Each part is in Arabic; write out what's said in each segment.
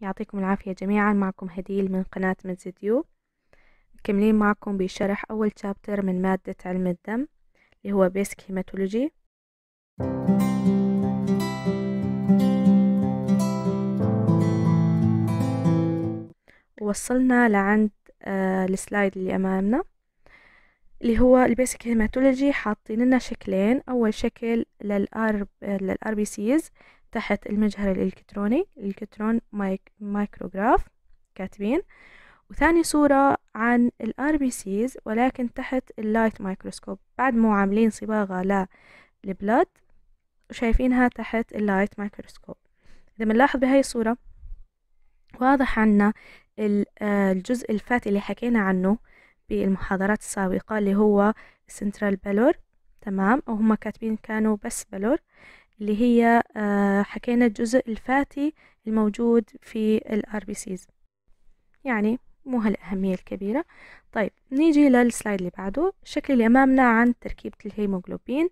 يعطيكم العافية جميعا معكم هديل من قناة مزيديو مكملين معكم بشرح أول شابتر من مادة علم الدم اللي هو بيسك هيماتولوجي وصلنا لعند آه، السلايد اللي أمامنا اللي هو البيسك هيماتولوجي حاطين لنا شكلين أول شكل للأر للأر بي سيز تحت المجهر الإلكتروني الكترون مايك مايكروغراف كاتبين وثاني صورة عن الار بي سيز ولكن تحت اللايت مايكروسكوب بعد مو عاملين صباغة للبلد وشايفينها تحت اللايت مايكروسكوب إذا بنلاحظ بهاي الصورة واضح عنا آه، الجزء الفاتي اللي حكينا عنه بالمحاضرات السابقة اللي هو سنترال بلور تمام وهم كاتبين كانوا بس بلور اللي هي آه، حكينا الجزء الفاتي الموجود في الار بي سيز يعني مو هالأهمية الكبيرة طيب نيجي للسلايد اللي بعده الشكل اللي أمامنا عن تركيبة الهيموغلوبين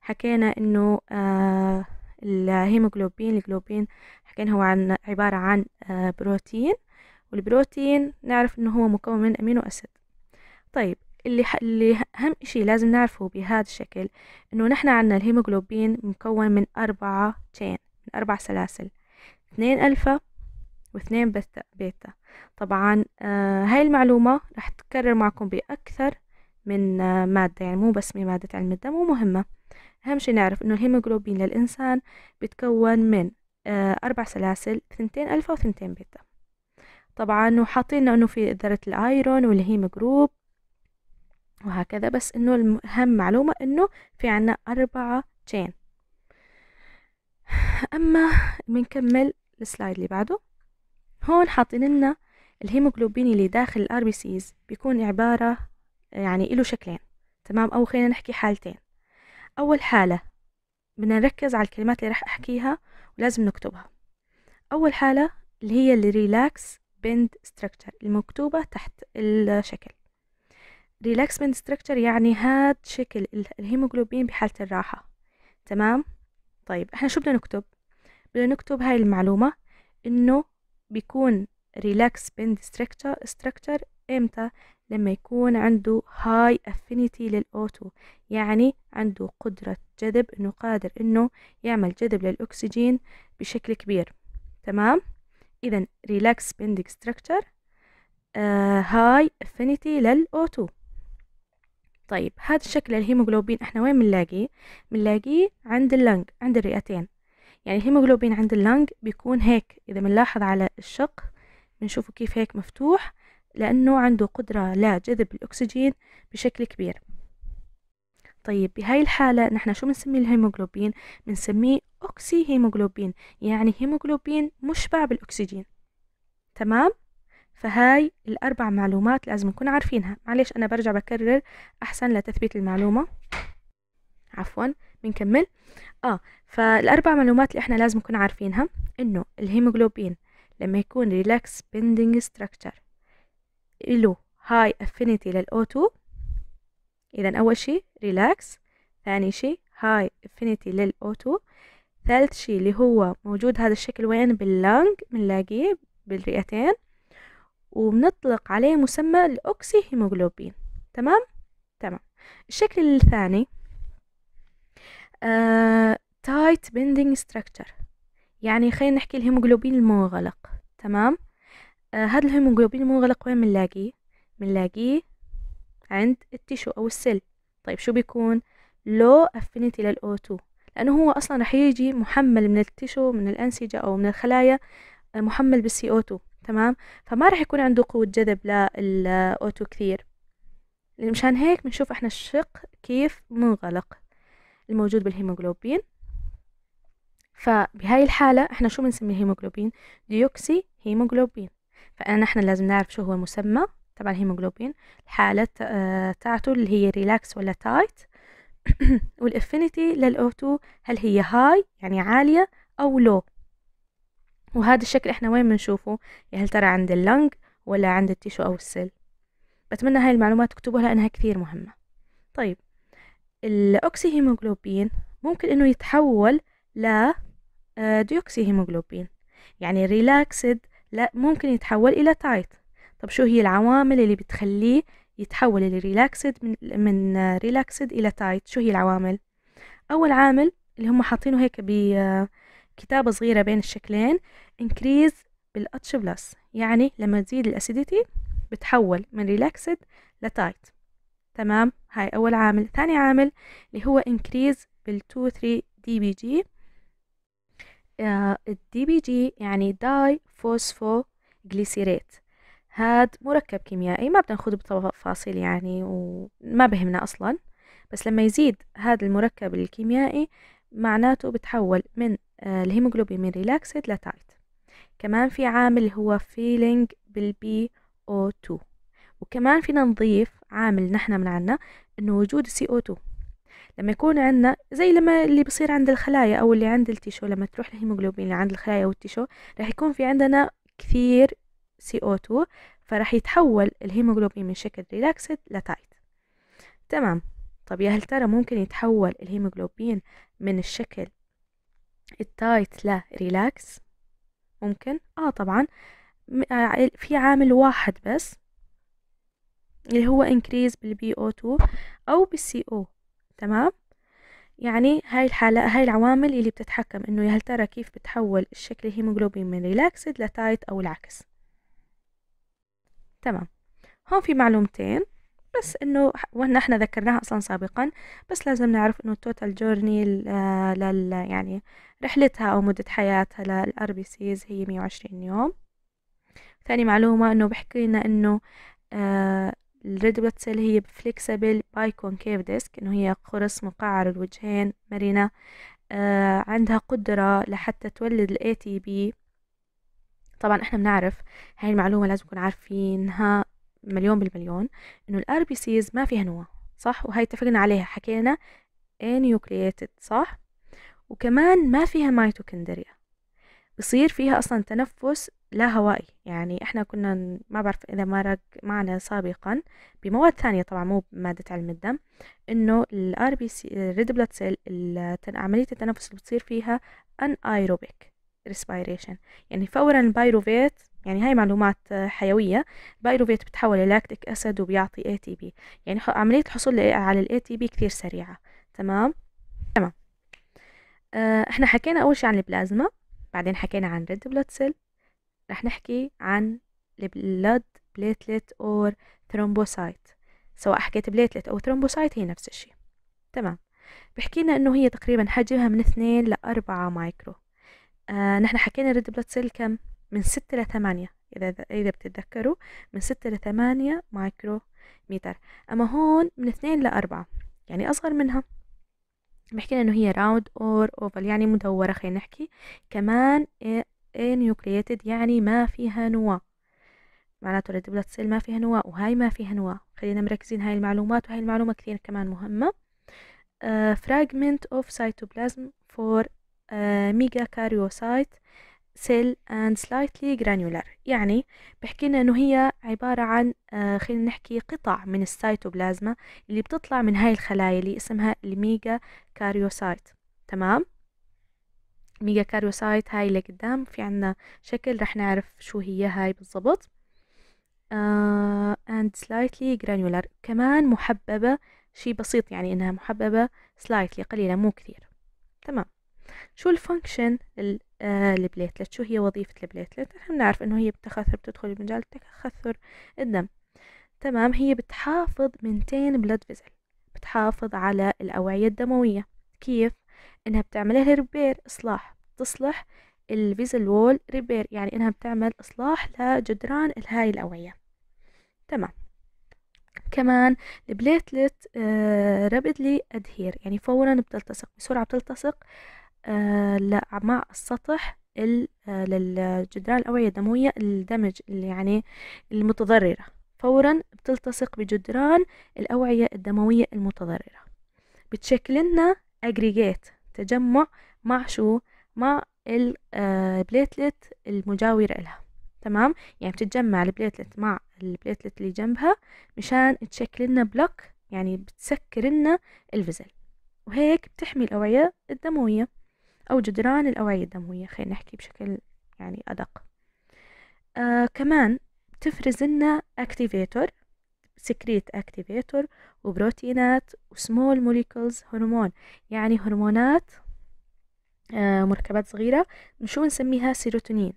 حكينا إنه آه، الهيموغلوبين الجلوبين حكينا هو عن عبارة عن آه، بروتين والبروتين نعرف إنه هو مكون من أمينو أسيد طيب اللي, ح... اللي أهم شيء لازم نعرفه بهذا الشكل إنه نحن عنا الهيموغلوبين مكون من أربعة تشين من أربع سلاسل اثنين ألفا واثنين بيتا, بيتا. طبعا آه هاي المعلومة رح تتكرر معكم بأكثر من آه مادة يعني مو بس من مادة علم الدم ومهمة أهم شيء نعرف إنه الهيموغلوبين للإنسان بيتكون من آه أربع سلاسل اثنتين ألفا وثنتين بيتا طبعا وحاطين إنه في ذرة الأيرون والهيموجروب وهكذا بس انه الأهم معلومة انه في عنا أربعة تشين أما بنكمل السلايد اللي بعده هون حاطين لنا الهيموجلوبين اللي داخل الار بي سيز بيكون عبارة يعني له شكلين تمام أو خلينا نحكي حالتين أول حالة بدنا نركز على الكلمات اللي راح أحكيها ولازم نكتبها أول حالة اللي هي الريلاكس بند ستراكشر المكتوبة تحت الشكل ريلاكسمنت ستراكشر يعني هاد شكل الهيموجلوبين بحالة الراحة تمام طيب احنا شو بدنا نكتب بدنا نكتب هاي المعلومة انه بيكون ريلاكس بند ستراكشر امتى لما يكون عنده هاي افينيتي للاوتو يعني عنده قدرة جذب انه قادر انه يعمل جذب للاكسجين بشكل كبير تمام اذا ريلاكس بندنج ستراكشر هاي افينيتي للاوتو طيب هذا الشكل الهيموجلوبين احنا وين بنلاقيه بنلاقيه عند اللنج عند الرئتين يعني الهيموغلوبين عند اللنج بيكون هيك اذا بنلاحظ على الشق بنشوفه كيف هيك مفتوح لانه عنده قدره لجذب الاكسجين بشكل كبير طيب بهاي الحالة نحن شو بنسمي الهيموجلوبين؟ بنسميه أوكسي هيموغلوبين يعني هيموجلوبين مشبع بالأكسجين تمام؟ فهاي الأربع معلومات لازم نكون عارفينها معلش أنا برجع بكرر أحسن لتثبيت المعلومة عفوا بنكمل آه فالأربع معلومات اللي إحنا لازم نكون عارفينها إنه الهيموغلوبين لما يكون ريلاكس بندنج ستراكشر له هاي افينيتي للأو 2 إذا أول شي ريلاكس ثاني شي هاي افينيتي للأو 2 ثالث شي اللي هو موجود هذا الشكل وين باللانج بنلاقيه بالرئتين وبنطلق عليه مسمى الأوكسي هيموغلوبين تمام؟ تمام الشكل الثاني تايت بندنج ستراكتشر يعني خلينا نحكي الهيموغلوبين المنغلق تمام آه هذا الهيموغلوبين المنغلق وين بنلاقيه بنلاقيه عند التيشو او السل طيب شو بيكون لو افينيتي للاو 2 لانه هو اصلا رح يجي محمل من التيشو من الانسجه او من الخلايا آه، محمل بالسي او 2 تمام فما راح يكون عنده قوة جذب للأوتو كثير مشان هيك بنشوف احنا الشق كيف منغلق الموجود بالهيموغلوبين فبهاي الحالة احنا شو بنسمي الهيموغلوبين ديوكسي هيموغلوبين فأنا احنا لازم نعرف شو هو مسمى تبع الهيموغلوبين الحالة آه، تاعته اللي هي ريلاكس ولا تايت والافينيتي للأوتو هل هي هاي يعني عالية أو لو وهذا الشكل احنا وين بنشوفه يا هل ترى عند اللنج ولا عند التيشو او السل بتمنى هاي المعلومات تكتبوها لانها كثير مهمة طيب الاوكسي ممكن انه يتحول ل آه، ديوكسي يعني ريلاكسد لا ممكن يتحول الى تايت طب شو هي العوامل اللي بتخليه يتحول الريلاكسد من من ريلاكسد آه، الى تايت شو هي العوامل اول عامل اللي هم حاطينه هيك ب كتابة صغيرة بين الشكلين increase بالاتش بلس يعني لما تزيد الاسيديتي بتحول من ريلاكسد لتايت تمام هاي اول عامل ثاني عامل اللي هو increase بال 2 3 دي بي جي الدي بي جي يعني داي فوسفو جليسيريت هاد مركب كيميائي ما بناخذ بتفاصيل يعني وما بهمنا اصلا بس لما يزيد هذا المركب الكيميائي معناته بتحول من الهيموجلوبين ريلاكسد لتايت كمان في عامل هو فيلينج بالبي او 2 وكمان فينا نضيف عامل نحن من عنا انه وجود سي او 2 لما يكون عندنا زي لما اللي بصير عند الخلايا او اللي عند التيشو لما تروح الهيموجلوبين اللي عند الخلايا والتيشو راح يكون في عندنا كثير سي او 2 فراح يتحول الهيموجلوبين من شكل ريلاكسد لتايت تمام طب يا هل ترى ممكن يتحول الهيموجلوبين من الشكل التايت لا ريلاكس ممكن اه طبعا آه، في عامل واحد بس اللي هو increase بالبي او 2 او بالسي او تمام يعني هاي الحالة هاي العوامل اللي بتتحكم انه يا هل ترى كيف بتحول الشكل الهيموجلوبين من ريلاكسد لتايت او العكس تمام هون في معلومتين بس انه وان احنا ذكرناها اصلا سابقا بس لازم نعرف انه التوتال جورني لل يعني رحلتها او مدة حياتها للار بي سيز هي 120 يوم ثاني معلومة انه بحكي لنا انه الريد بلد سيل هي فليكسبل باي كونكيف ديسك انه هي قرص مقعر الوجهين مرنة آه، عندها قدرة لحتى تولد الاي تي بي طبعا احنا بنعرف هاي المعلومة لازم نكون عارفينها مليون بالمليون انه الار بي سيز ما فيها نواه صح وهي اتفقنا عليها حكينا انيوكلييتد صح وكمان ما فيها ميتوكندريا بصير فيها اصلا تنفس لا هوائي يعني احنا كنا ما بعرف اذا مرق معنا سابقا بمواد ثانيه طبعا مو بماده علم الدم انه الار بي سي الريد بلاد سيل عمليه التنفس اللي بتصير فيها ان ايروبيك respiration يعني فورا البايروفيت يعني هاي معلومات حيوية البايروفيت بتحول للاكتيك أسيد وبيعطي اي تي بي يعني عملية الحصول على الاي تي بي كثير سريعة تمام تمام آه احنا حكينا أول شي عن البلازما بعدين حكينا عن ريد بلاد سيل رح نحكي عن البلاد platelet or ثرومبوسايت سواء حكيت بليتلت أو ثرومبوسايت هي نفس الشي تمام بحكي لنا انه هي تقريبا حجمها من اثنين لأربعة مايكرو آه نحن حكينا الريد بلاد سيل كم من ستة لثمانية إذا إذا بتتذكروا من ستة لثمانية مايكرو متر أما هون من اثنين لأربعة يعني أصغر منها بحكينا إنه هي راوند أور أوفل يعني مدورة خلينا نحكي كمان نيوكليتد يعني ما فيها نواة معناته الريد بلاد سيل ما فيها نواة وهاي ما فيها نواة خلينا مركزين هاي المعلومات وهاي المعلومة كثير كمان مهمة فراجمنت اوف سايتوبلازم فور آه، ميجا كاريوسايت سيل اند سلايتلي جرانيولار يعني بحكي لنا انه هي عبارة عن آه، خلينا نحكي قطع من السيتوبلازما اللي بتطلع من هاي الخلايا اللي اسمها الميجا كاريوسايت تمام ميجا كاريوسايت هاي اللي قدام في عنا شكل رح نعرف شو هي هاي بالضبط اند آه، سلايتلي granular كمان محببة شي بسيط يعني إنها محببة سلايتلي قليلة مو كثير تمام شو الفانكشن آه، البليتلت شو هي وظيفة البليتلت نحن بنعرف انه هي بتخثر بتدخل بمجال تخثر الدم تمام هي بتحافظ من تين بلد فيزل بتحافظ على الأوعية الدموية كيف انها بتعمل لها ريبير اصلاح بتصلح الفيزل وول ريبير يعني انها بتعمل اصلاح لجدران هاي الأوعية تمام كمان البليتلت رابدلي آه، ادهير يعني فورا بتلتصق بسرعة بتلتصق آه، مع السطح آه، للجدران الأوعية الدموية الدمج اللي يعني المتضررة فورا بتلتصق بجدران الأوعية الدموية المتضررة بتشكل لنا أجريجيت تجمع مع شو مع البليتلت آه، المجاورة لها تمام يعني بتتجمع البليتلت مع البليتلت اللي جنبها مشان تشكل لنا بلوك يعني بتسكر لنا الفزل وهيك بتحمي الأوعية الدموية أو جدران الأوعية الدموية خلينا نحكي بشكل يعني أدق آه كمان تفرز لنا أكتيفيتور سكريت أكتيفيتور وبروتينات وسمول موليكولز هرمون يعني هرمونات آه مركبات صغيرة شو نسميها سيروتونين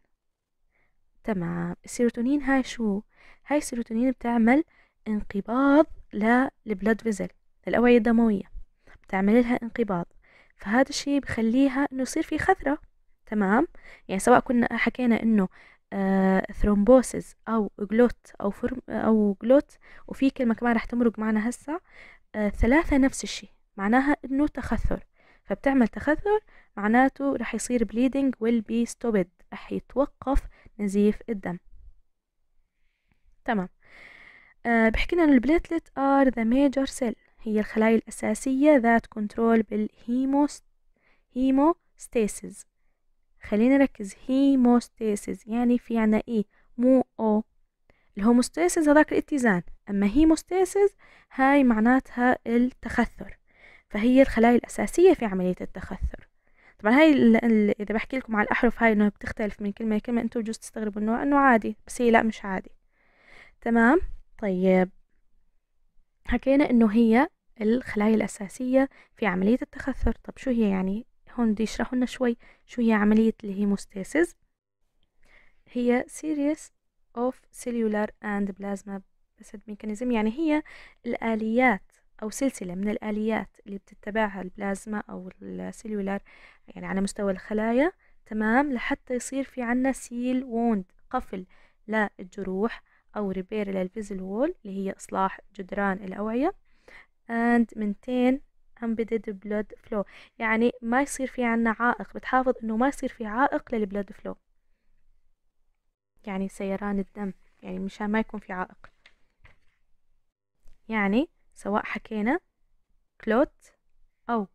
تمام السيروتونين هاي شو هاي السيروتونين بتعمل انقباض للبلد فيزل للأوعية الدموية بتعمل لها انقباض فهذا الشيء بخليها انه يصير في خثرة تمام يعني سواء كنا حكينا انه آه ثرومبوسز او جلوت او فرم او جلوت وفي كلمة كمان رح تمرق معنا هسا آه ثلاثة نفس الشيء معناها انه تخثر فبتعمل تخثر معناته رح يصير بليدنج ويل بي ستوبد رح يتوقف نزيف الدم تمام آه بحكي لنا البليتلت ار ذا ميجر سيل هي الخلايا الأساسية ذات كنترول بالهيموستاسيس خلينا نركز هيموستاسيس يعني في عنا إيه مو أو الهوموستاسيس هذاك الاتزان أما هيموستاسيس هاي معناتها التخثر فهي الخلايا الأساسية في عملية التخثر طبعا هاي ال إذا بحكي لكم على الأحرف هاي إنه بتختلف من كلمة لكلمة أنتم بجوز تستغربوا إنه إنه عادي بس هي لا مش عادي تمام طيب حكينا إنه هي الخلايا الأساسية في عملية التخثر طب شو هي يعني هون بدي اشرح لنا شوي شو هي عملية الهيموستاسيس هي سيريس of cellular and plasma based mechanism يعني هي الآليات أو سلسلة من الآليات اللي بتتبعها البلازما أو السيلولار يعني على مستوى الخلايا تمام لحتى يصير في عنا سيل ووند قفل للجروح أو ريبير للفيزل وول اللي هي إصلاح جدران الأوعية and maintain unbeded blood flow يعني ما يصير في عنا عائق بتحافظ انه ما يصير في عائق للبلود فلو يعني سيران الدم يعني مشان ما يكون في عائق يعني سواء حكينا كلوت أو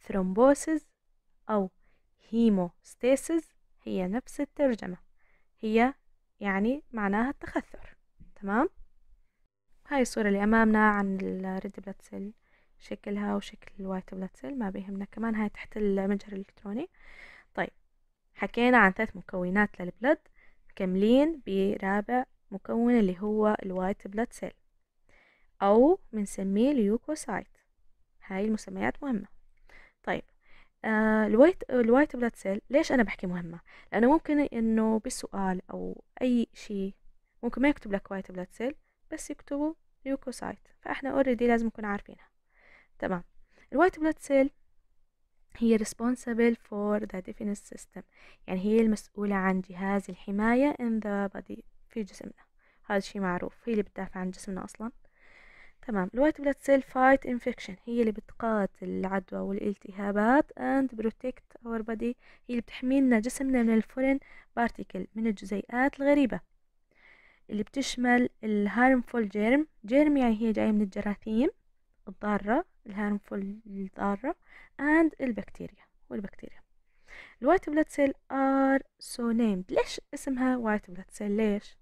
ثرومبوسز أو هيموستاسيس هي نفس الترجمة هي يعني معناها التخثر تمام؟ هاي الصورة اللي أمامنا عن الريد بلاد سيل شكلها وشكل الوايت بلاد سيل ما بيهمنا كمان هاي تحت المجهر الإلكتروني طيب حكينا عن ثلاث مكونات للبلد مكملين برابع مكون اللي هو الوايت بلاد سيل أو بنسميه اليوكوسايت هاي المسميات مهمة طيب الوايت الوايت بلاد سيل ليش أنا بحكي مهمة؟ لأنه ممكن إنه بالسؤال أو أي شيء ممكن ما يكتب لك وايت بلاد سيل بس يكتبوا ليوكوسايت فاحنا اوريدي لازم نكون عارفينها تمام الوايت بلاد سيل هي responsible for the defense system يعني هي المسؤولة عن جهاز الحماية in the body في جسمنا هذا شيء معروف هي اللي بتدافع عن جسمنا أصلا تمام الوايت بلاد سيل فايت infection هي اللي بتقاتل العدوى والالتهابات and protect our body هي اللي بتحميلنا جسمنا من الفورين بارتيكل من الجزيئات الغريبة اللي بتشمل الهارمفول جيرم جيرم يعني هي جاية من الجراثيم الضارة الهارمفول الضارة and البكتيريا والبكتيريا الوايت بلاد سيل are so named ليش اسمها وايت بلاد سيل ليش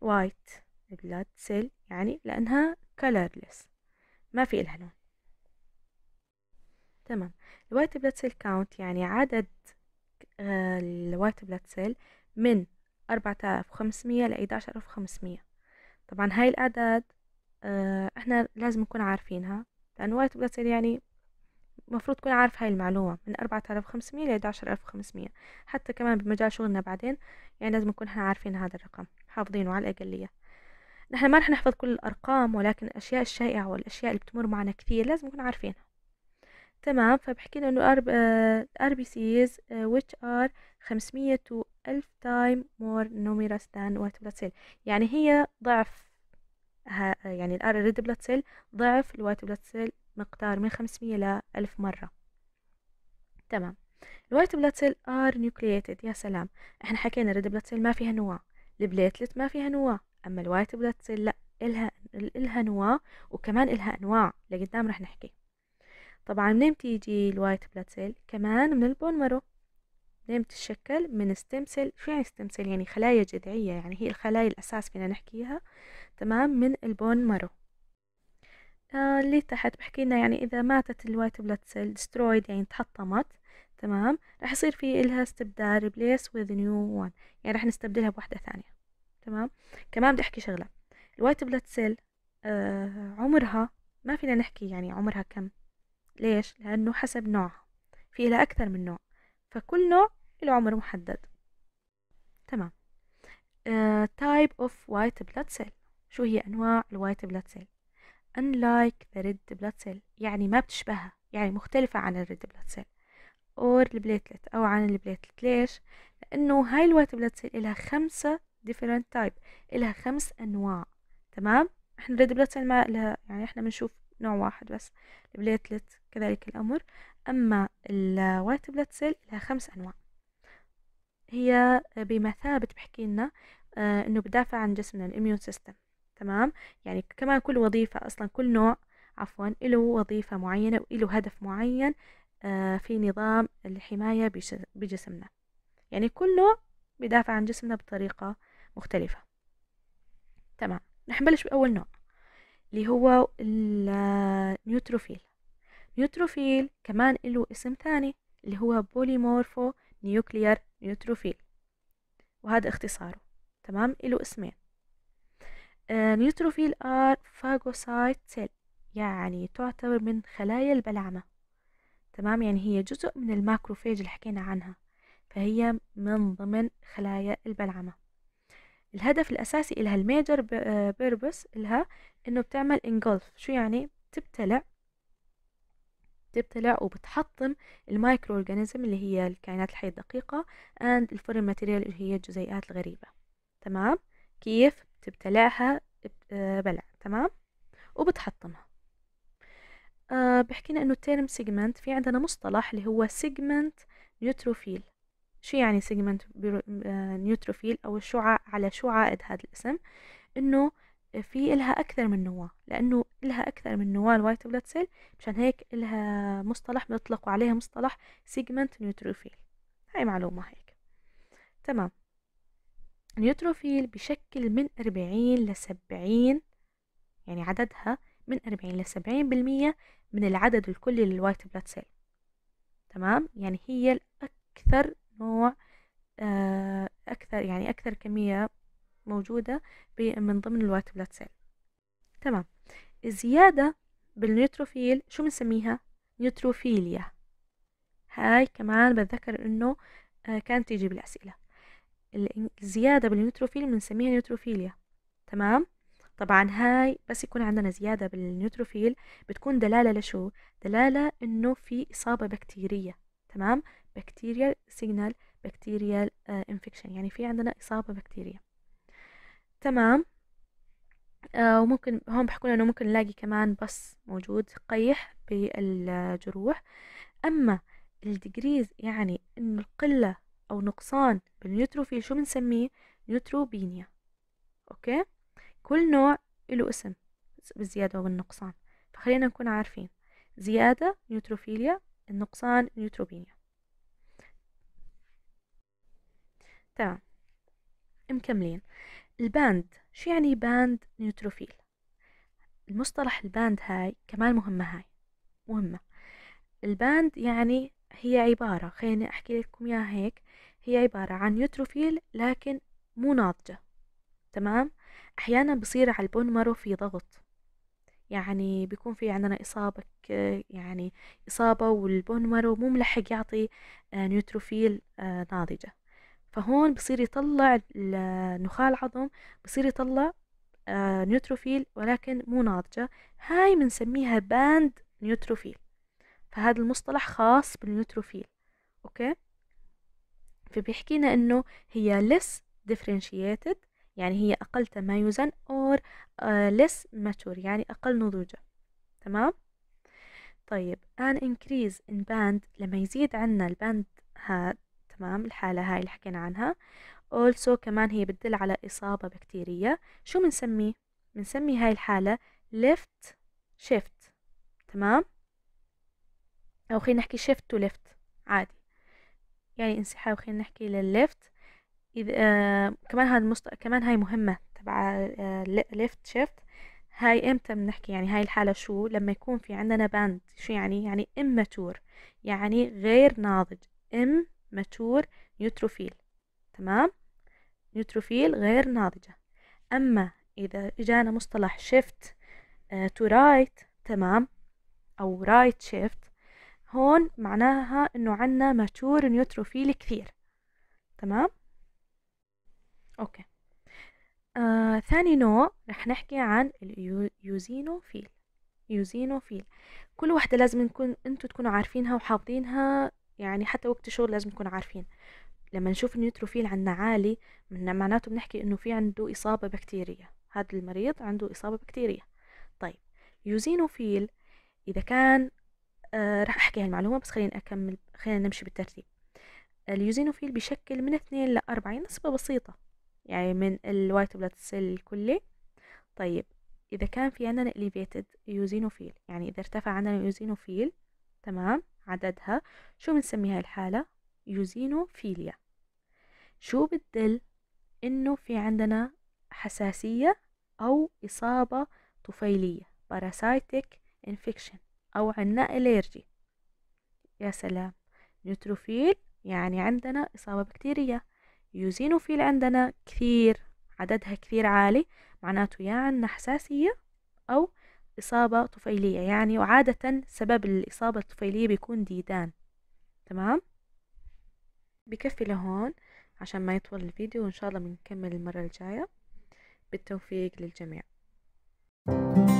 وايت بلاد سيل يعني لأنها colorless ما في إلها لون تمام الوايت بلاد سيل كاونت يعني عدد الوايت بلاد سيل من 4500 آلاف وخمسمية طبعا هاي الأعداد آه احنا لازم نكون عارفينها لأنه وايد تبقى تصير يعني المفروض تكون عارف هاي المعلومة من أربعة آلاف وخمسمية لإحدى ألف وخمسمية حتى كمان بمجال شغلنا بعدين يعني لازم نكون احنا عارفين هذا الرقم حافظينه على الأقلية نحن ما رح نحفظ كل الأرقام ولكن الأشياء الشائعة والأشياء اللي بتمر معنا كثير لازم نكون عارفينها تمام فبحكي لنا إنه ار آه، بي سيز ويتش ار 500 تو ألف تايم مور numerous than وايت بلاد سيل يعني هي ضعف ها يعني الار ريد بلاد سيل ضعف الوايت بلاد سيل مقدار من 500 ل 1000 مرة تمام الوايت بلاد سيل ار نيوكليتد يا سلام احنا حكينا الريد بلاد سيل ما فيها نواة البليتلت ما فيها نواة اما الوايت بلاد سيل لا الها الها نواة وكمان الها انواع لقدام رح نحكي طبعا منين بتيجي الوايت بلاد سيل كمان من البون مارو لين بتتشكل من ستيم سيل شو يعني ستيم سيل يعني خلايا جذعية يعني هي الخلايا الأساس فينا نحكيها تمام من البون مارو آه، اللي تحت بحكي لنا يعني إذا ماتت الوايت بلاد سيل دسترويد يعني تحطمت تمام رح يصير في إلها استبدال ريبليس وذ نيو وان يعني رح نستبدلها بوحدة ثانية تمام كمان بدي أحكي شغلة الوايت بلاد سيل آه عمرها ما فينا نحكي يعني عمرها كم ليش لأنه حسب نوعها في لها أكثر من نوع فكل نوع إلى عمر محدد تمام تايب اوف وايت بلاد سيل شو هي أنواع الوايت بلاد سيل unlike the red blood cell يعني ما بتشبهها يعني مختلفة عن الريد بلاد سيل or البليتلت أو عن البليتلت ليش؟ لأنه هاي الوايت بلاد سيل إلها خمسة different type إلها خمس أنواع تمام؟ احنا الريد بلاد سيل ما لها يعني احنا بنشوف نوع واحد بس البليتلت كذلك الأمر أما الوايت بلاد سيل لها خمس أنواع هي بمثابة بحكي لنا آه، انه بدافع عن جسمنا الاميون سيستم تمام يعني كمان كل وظيفة اصلا كل نوع عفوا له وظيفة معينة وله هدف معين آه، في نظام الحماية بجسمنا يعني كل نوع بدافع عن جسمنا بطريقة مختلفة تمام رح نبلش بأول نوع اللي هو النيوتروفيل نيوتروفيل كمان له اسم ثاني اللي هو بوليمورفو نيوكليار نيوتروفيل وهذا اختصاره تمام له اسمين آه، نيوتروفيل ار فاجوسايت سيل يعني تعتبر من خلايا البلعمة تمام يعني هي جزء من الماكروفيج اللي حكينا عنها فهي من ضمن خلايا البلعمة الهدف الأساسي إلها الميجر آه، بيربس إلها إنه بتعمل engulf شو يعني بتبتلع بتبتلع وبتحطم المايكرو اورجانيزم اللي هي الكائنات الحية الدقيقة and الفورين ماتيريال اللي هي الجزيئات الغريبة تمام كيف بتبتلعها آه، بلع تمام وبتحطمها أه بحكينا انه التيرم سيجمنت في عندنا مصطلح اللي هو سيجمنت نيوتروفيل شو يعني سيجمنت نيوتروفيل آه، او الشعاع على شو عائد هذا الاسم انه في إلها أكثر من نواة لأنه إلها أكثر من نواة الوايت بلاد سيل مشان هيك إلها مصطلح بيطلقوا عليها مصطلح سيجمنت نيوتروفيل هاي معلومة هيك تمام نيوتروفيل بشكل من أربعين لسبعين يعني عددها من أربعين لسبعين بالمية من العدد الكلي للوايت بلاد سيل تمام يعني هي الأكثر نوع آه، أكثر يعني أكثر كمية موجودة من ضمن الوايت بلاد سيل تمام الزيادة بالنيوتروفيل شو بنسميها نيوتروفيليا هاي كمان بتذكر انه آه، كانت تيجي بالاسئله الزياده بالنيوتروفيل بنسميها نيوتروفيليا تمام طبعا هاي بس يكون عندنا زياده بالنيوتروفيل بتكون دلاله لشو دلاله انه في اصابه بكتيريه تمام بكتيريا سيجنال بكتيريا انفكشن آه، يعني في عندنا اصابه بكتيريه تمام آه وممكن هون بحكون انه ممكن نلاقي كمان بس موجود قيح بالجروح اما الديجريز يعني انه القلة او نقصان بالنيوتروفيل شو بنسميه نيوتروبينيا اوكي كل نوع له اسم بالزيادة وبالنقصان فخلينا نكون عارفين زيادة نيوتروفيليا النقصان نيوتروبينيا تمام مكملين الباند شو يعني باند نيوتروفيل المصطلح الباند هاي كمان مهمة هاي مهمة الباند يعني هي عبارة خليني أحكي لكم يا هيك هي عبارة عن نيوتروفيل لكن مو ناضجة تمام أحيانا بصير على البون مارو في ضغط يعني بيكون في عندنا إصابة يعني إصابة والبون مارو مو ملحق يعطي آه، نيوتروفيل آه، ناضجة فهون بصير يطلع نخاع العظم بصير يطلع نيوتروفيل آه، ولكن مو ناضجة هاي بنسميها باند نيوتروفيل فهذا المصطلح خاص بالنيوتروفيل اوكي فبيحكينا انه هي less differentiated يعني هي اقل تمايزا or آه، less mature يعني اقل نضوجا تمام طيب an increase in band لما يزيد عنا الباند هاد تمام الحالة هاي اللي حكينا عنها also كمان هي بتدل على إصابة بكتيرية شو بنسميه؟ بنسمي هاي الحالة left shift تمام؟ أو خلينا نحكي shift to left عادي يعني انسحاب خلينا نحكي للليفت إذا آه كمان هذا المست... كمان هاي مهمة تبع ليفت آه، شيفت هاي امتى بنحكي يعني هاي الحالة شو لما يكون في عندنا باند شو يعني يعني اماتور يعني غير ناضج ام ماتور نيوتروفيل تمام نيوتروفيل غير ناضجة أما إذا إجانا مصطلح شيفت تو رايت تمام أو رايت شيفت هون معناها إنه عنا ماتور نيوتروفيل كثير تمام أوكي آه، ثاني نوع رح نحكي عن اليوزينوفيل يوزينوفيل كل واحدة لازم نكون انتو تكونوا عارفينها وحافظينها يعني حتى وقت الشغل لازم نكون عارفين لما نشوف النيوتروفيل عندنا عالي من معناته بنحكي انه في عنده اصابه بكتيريه هذا المريض عنده اصابه بكتيريه طيب يوزينوفيل اذا كان آه راح احكي هالمعلومه بس خلينا اكمل خلينا نمشي بالترتيب اليوزينوفيل بيشكل من اثنين لأربعين نسبة بسيطة يعني من الوايت بلاد سيل الكلي طيب إذا كان في عندنا elevated يوزينوفيل يعني إذا ارتفع عندنا اليوزينوفيل تمام عددها شو بنسمي الحالة يوزينوفيليا شو بتدل إنه في عندنا حساسية أو إصابة طفيلية باراسايتك انفكشن أو عنا اليرجي يا سلام نيوتروفيل يعني عندنا إصابة بكتيرية يوزينوفيل عندنا كثير عددها كثير عالي معناته يا عنا حساسية أو إصابة طفيلية يعني وعادة سبب الإصابة الطفيلية بيكون ديدان تمام بكفي لهون عشان ما يطول الفيديو وإن شاء الله بنكمل المرة الجاية بالتوفيق للجميع thank you